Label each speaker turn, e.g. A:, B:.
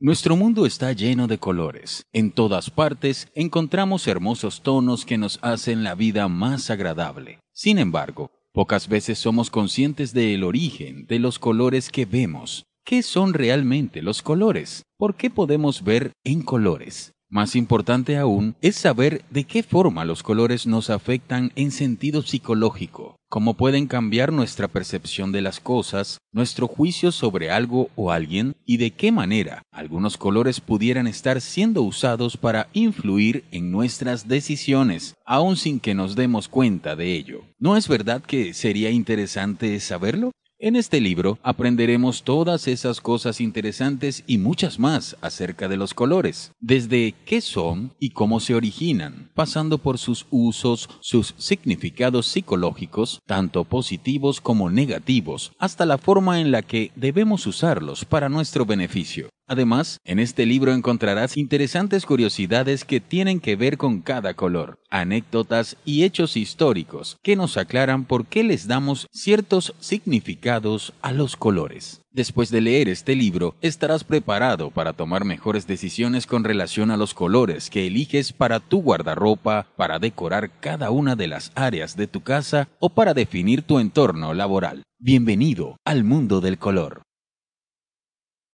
A: Nuestro mundo está lleno de colores. En todas partes encontramos hermosos tonos que nos hacen la vida más agradable. Sin embargo, pocas veces somos conscientes del origen de los colores que vemos. ¿Qué son realmente los colores? ¿Por qué podemos ver en colores? Más importante aún es saber de qué forma los colores nos afectan en sentido psicológico cómo pueden cambiar nuestra percepción de las cosas, nuestro juicio sobre algo o alguien y de qué manera algunos colores pudieran estar siendo usados para influir en nuestras decisiones, aun sin que nos demos cuenta de ello. ¿No es verdad que sería interesante saberlo? En este libro aprenderemos todas esas cosas interesantes y muchas más acerca de los colores, desde qué son y cómo se originan, pasando por sus usos, sus significados psicológicos, tanto positivos como negativos, hasta la forma en la que debemos usarlos para nuestro beneficio. Además, en este libro encontrarás interesantes curiosidades que tienen que ver con cada color, anécdotas y hechos históricos que nos aclaran por qué les damos ciertos significados a los colores. Después de leer este libro, estarás preparado para tomar mejores decisiones con relación a los colores que eliges para tu guardarropa, para decorar cada una de las áreas de tu casa o para definir tu entorno laboral. Bienvenido al mundo del color.